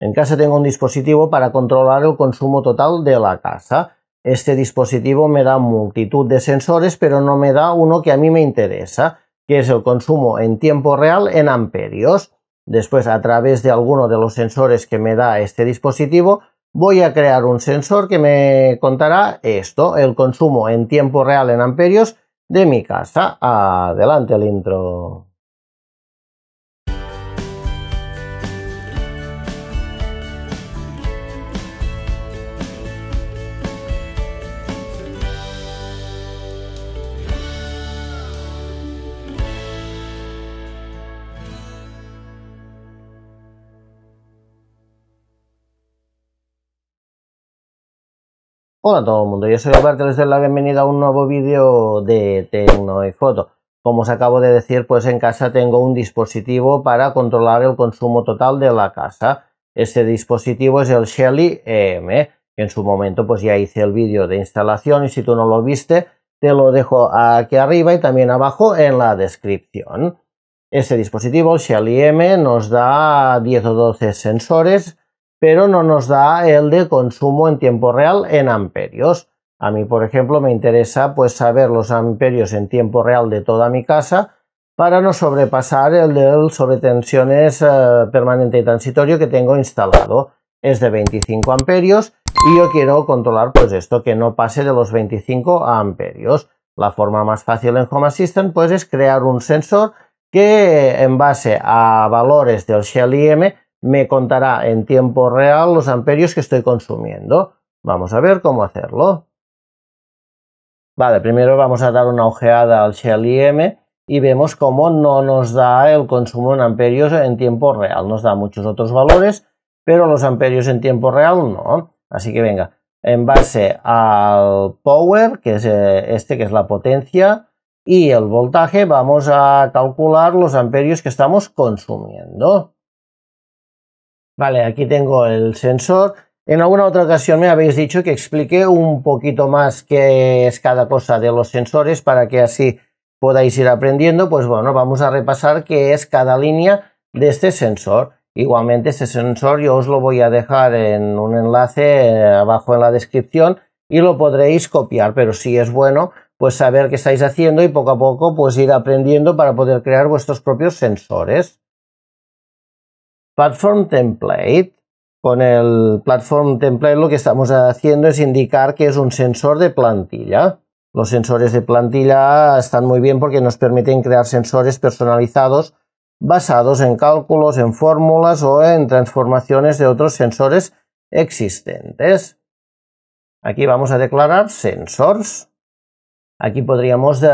En casa tengo un dispositivo para controlar el consumo total de la casa. Este dispositivo me da multitud de sensores, pero no me da uno que a mí me interesa, que es el consumo en tiempo real en amperios. Después, a través de alguno de los sensores que me da este dispositivo, voy a crear un sensor que me contará esto, el consumo en tiempo real en amperios de mi casa. Adelante el intro. Hola a todo el mundo, yo soy Albert y les doy la bienvenida a un nuevo vídeo de Tecno y Foto. Como os acabo de decir, pues en casa tengo un dispositivo para controlar el consumo total de la casa. Este dispositivo es el Shelly e M. en su momento pues ya hice el vídeo de instalación y si tú no lo viste, te lo dejo aquí arriba y también abajo en la descripción. Este dispositivo, el Shelly e M, nos da 10 o 12 sensores pero no nos da el de consumo en tiempo real en amperios. A mí, por ejemplo, me interesa pues saber los amperios en tiempo real de toda mi casa para no sobrepasar el del sobretensiones tensiones eh, permanente y transitorio que tengo instalado. Es de 25 amperios y yo quiero controlar pues esto, que no pase de los 25 amperios. La forma más fácil en Home Assistant pues es crear un sensor que en base a valores del Shell IM me contará en tiempo real los amperios que estoy consumiendo. Vamos a ver cómo hacerlo. Vale, primero vamos a dar una ojeada al Shell IM y vemos cómo no nos da el consumo en amperios en tiempo real. Nos da muchos otros valores, pero los amperios en tiempo real no. Así que venga, en base al power, que es eh, este, que es la potencia, y el voltaje, vamos a calcular los amperios que estamos consumiendo. Vale, aquí tengo el sensor. En alguna otra ocasión me habéis dicho que expliqué un poquito más qué es cada cosa de los sensores para que así podáis ir aprendiendo. Pues bueno, vamos a repasar qué es cada línea de este sensor. Igualmente este sensor yo os lo voy a dejar en un enlace eh, abajo en la descripción y lo podréis copiar, pero si es bueno, pues saber qué estáis haciendo y poco a poco pues ir aprendiendo para poder crear vuestros propios sensores. Platform template. Con el platform template lo que estamos haciendo es indicar que es un sensor de plantilla. Los sensores de plantilla están muy bien porque nos permiten crear sensores personalizados basados en cálculos, en fórmulas o en transformaciones de otros sensores existentes. Aquí vamos a declarar sensors. Aquí podríamos eh,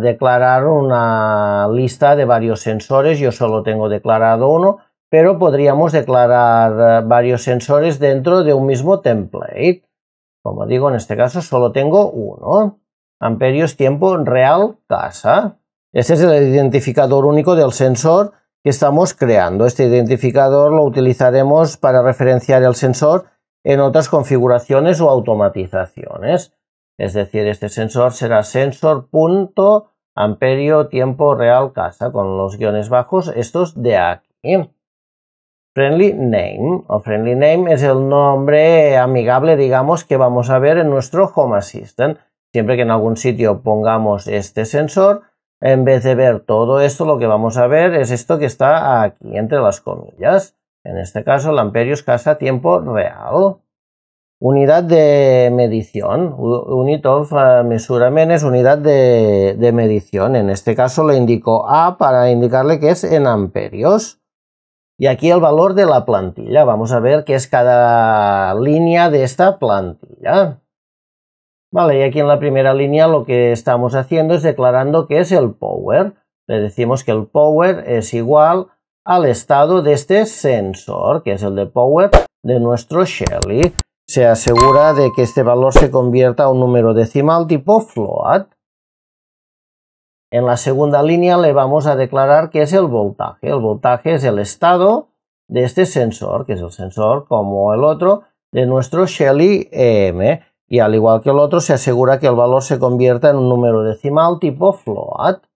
declarar una lista de varios sensores. Yo solo tengo declarado uno pero podríamos declarar eh, varios sensores dentro de un mismo template. Como digo, en este caso solo tengo uno. Amperios tiempo real casa. Este es el identificador único del sensor que estamos creando. Este identificador lo utilizaremos para referenciar el sensor en otras configuraciones o automatizaciones. Es decir, este sensor será sensor punto amperio tiempo real casa con los guiones bajos, estos de aquí. Friendly Name o Friendly Name es el nombre amigable, digamos, que vamos a ver en nuestro Home Assistant. Siempre que en algún sitio pongamos este sensor, en vez de ver todo esto, lo que vamos a ver es esto que está aquí entre las comillas. En este caso, el amperios casa tiempo real. Unidad de medición, unit of eh, measurement es unidad de, de medición. En este caso le indico A para indicarle que es en amperios. Y aquí el valor de la plantilla. Vamos a ver qué es cada línea de esta plantilla. Vale, y aquí en la primera línea lo que estamos haciendo es declarando que es el power. Le decimos que el power es igual al estado de este sensor, que es el de power de nuestro Shelly. Se asegura de que este valor se convierta a un número decimal tipo float. En la segunda línea le vamos a declarar que es el voltaje. El voltaje es el estado de este sensor, que es el sensor como el otro, de nuestro Shelly EM. Y al igual que el otro, se asegura que el valor se convierta en un número decimal tipo float.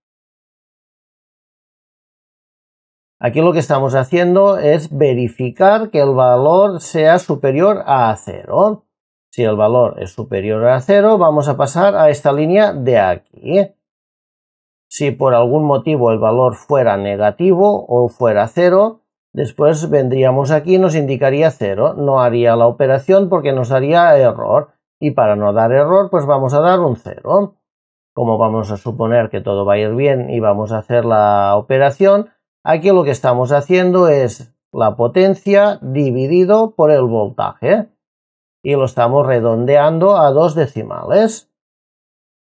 Aquí lo que estamos haciendo es verificar que el valor sea superior a cero. Si el valor es superior a cero, vamos a pasar a esta línea de aquí. Si por algún motivo el valor fuera negativo o fuera cero, después vendríamos aquí y nos indicaría cero. No haría la operación porque nos daría error. Y para no dar error, pues vamos a dar un cero. Como vamos a suponer que todo va a ir bien y vamos a hacer la operación, aquí lo que estamos haciendo es la potencia dividido por el voltaje y lo estamos redondeando a dos decimales.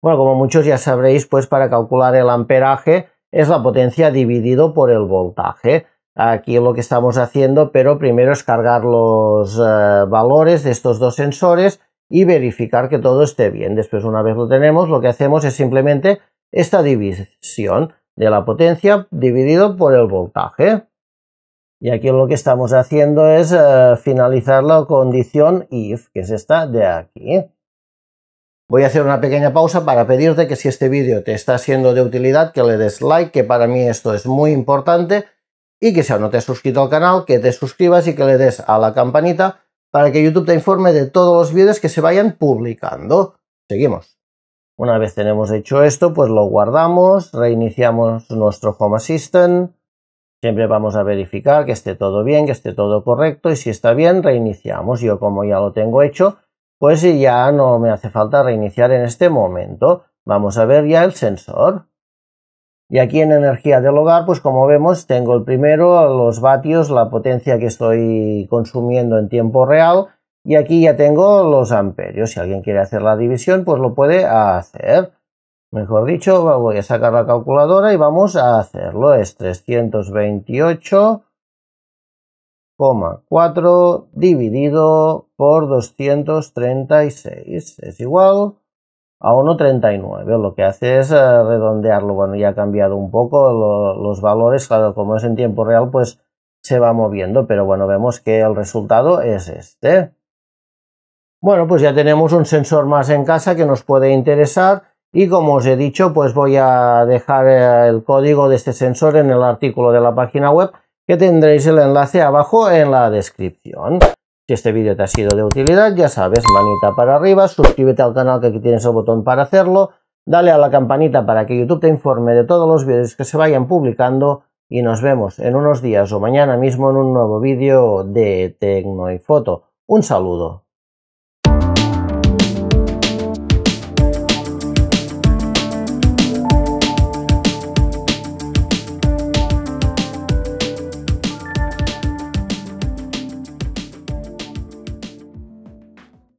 Bueno, como muchos ya sabréis, pues para calcular el amperaje es la potencia dividido por el voltaje. Aquí lo que estamos haciendo, pero primero es cargar los eh, valores de estos dos sensores y verificar que todo esté bien. Después, una vez lo tenemos, lo que hacemos es simplemente esta división de la potencia dividido por el voltaje. Y aquí lo que estamos haciendo es eh, finalizar la condición if, que es esta de aquí. Voy a hacer una pequeña pausa para pedirte que si este vídeo te está siendo de utilidad, que le des like, que para mí esto es muy importante, y que si aún no te has suscrito al canal, que te suscribas y que le des a la campanita para que YouTube te informe de todos los vídeos que se vayan publicando. Seguimos. Una vez tenemos hecho esto, pues lo guardamos, reiniciamos nuestro Home Assistant, siempre vamos a verificar que esté todo bien, que esté todo correcto y si está bien, reiniciamos. Yo como ya lo tengo hecho, pues ya no me hace falta reiniciar en este momento, vamos a ver ya el sensor. Y aquí en energía del hogar, pues como vemos, tengo el primero, los vatios, la potencia que estoy consumiendo en tiempo real. Y aquí ya tengo los amperios. Si alguien quiere hacer la división, pues lo puede hacer. Mejor dicho, voy a sacar la calculadora y vamos a hacerlo. Es 328 4 dividido por 236 es igual a 1,39. Lo que hace es eh, redondearlo. Bueno, ya ha cambiado un poco los valores. Claro, como es en tiempo real, pues se va moviendo. Pero bueno, vemos que el resultado es este. Bueno, pues ya tenemos un sensor más en casa que nos puede interesar. Y como os he dicho, pues voy a dejar eh, el código de este sensor en el artículo de la página web que tendréis el enlace abajo en la descripción. Si este vídeo te ha sido de utilidad, ya sabes, manita para arriba, suscríbete al canal que aquí tienes el botón para hacerlo, dale a la campanita para que YouTube te informe de todos los vídeos que se vayan publicando y nos vemos en unos días o mañana mismo en un nuevo vídeo de Tecno y Foto. Un saludo.